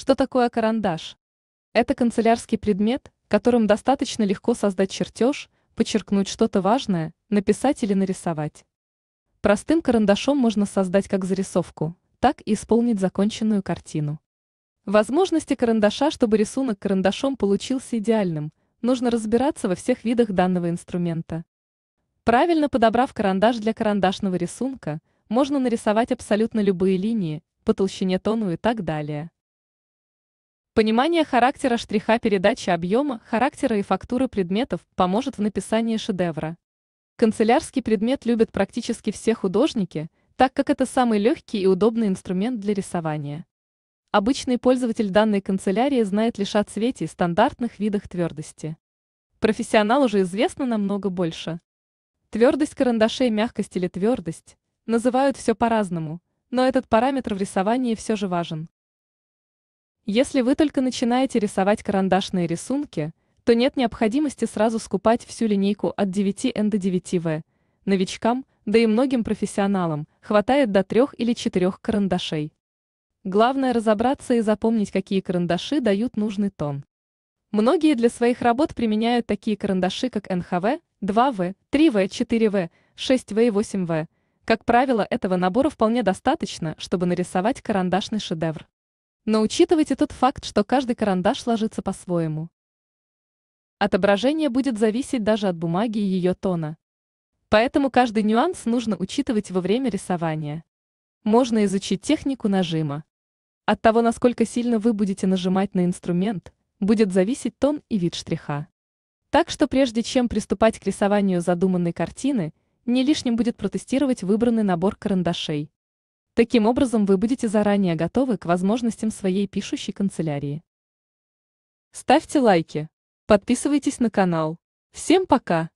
Что такое карандаш? Это канцелярский предмет, которым достаточно легко создать чертеж, подчеркнуть что-то важное, написать или нарисовать. Простым карандашом можно создать как зарисовку, так и исполнить законченную картину. Возможности карандаша, чтобы рисунок карандашом получился идеальным, нужно разбираться во всех видах данного инструмента. Правильно подобрав карандаш для карандашного рисунка, можно нарисовать абсолютно любые линии, по толщине тону и так далее. Понимание характера штриха передачи объема, характера и фактуры предметов поможет в написании шедевра. Канцелярский предмет любят практически все художники, так как это самый легкий и удобный инструмент для рисования. Обычный пользователь данной канцелярии знает лишь о цвете и стандартных видах твердости. Профессионал уже известно намного больше. Твердость карандашей, мягкость или твердость называют все по-разному, но этот параметр в рисовании все же важен. Если вы только начинаете рисовать карандашные рисунки, то нет необходимости сразу скупать всю линейку от 9N до 9V. Новичкам, да и многим профессионалам, хватает до трех или четырех карандашей. Главное разобраться и запомнить, какие карандаши дают нужный тон. Многие для своих работ применяют такие карандаши, как НХВ, 2В, 3В, 4В, 6В и 8В. Как правило, этого набора вполне достаточно, чтобы нарисовать карандашный шедевр. Но учитывайте тот факт, что каждый карандаш ложится по-своему. Отображение будет зависеть даже от бумаги и ее тона. Поэтому каждый нюанс нужно учитывать во время рисования. Можно изучить технику нажима. От того, насколько сильно вы будете нажимать на инструмент, будет зависеть тон и вид штриха. Так что прежде чем приступать к рисованию задуманной картины, не лишним будет протестировать выбранный набор карандашей. Таким образом вы будете заранее готовы к возможностям своей пишущей канцелярии. Ставьте лайки, подписывайтесь на канал. Всем пока!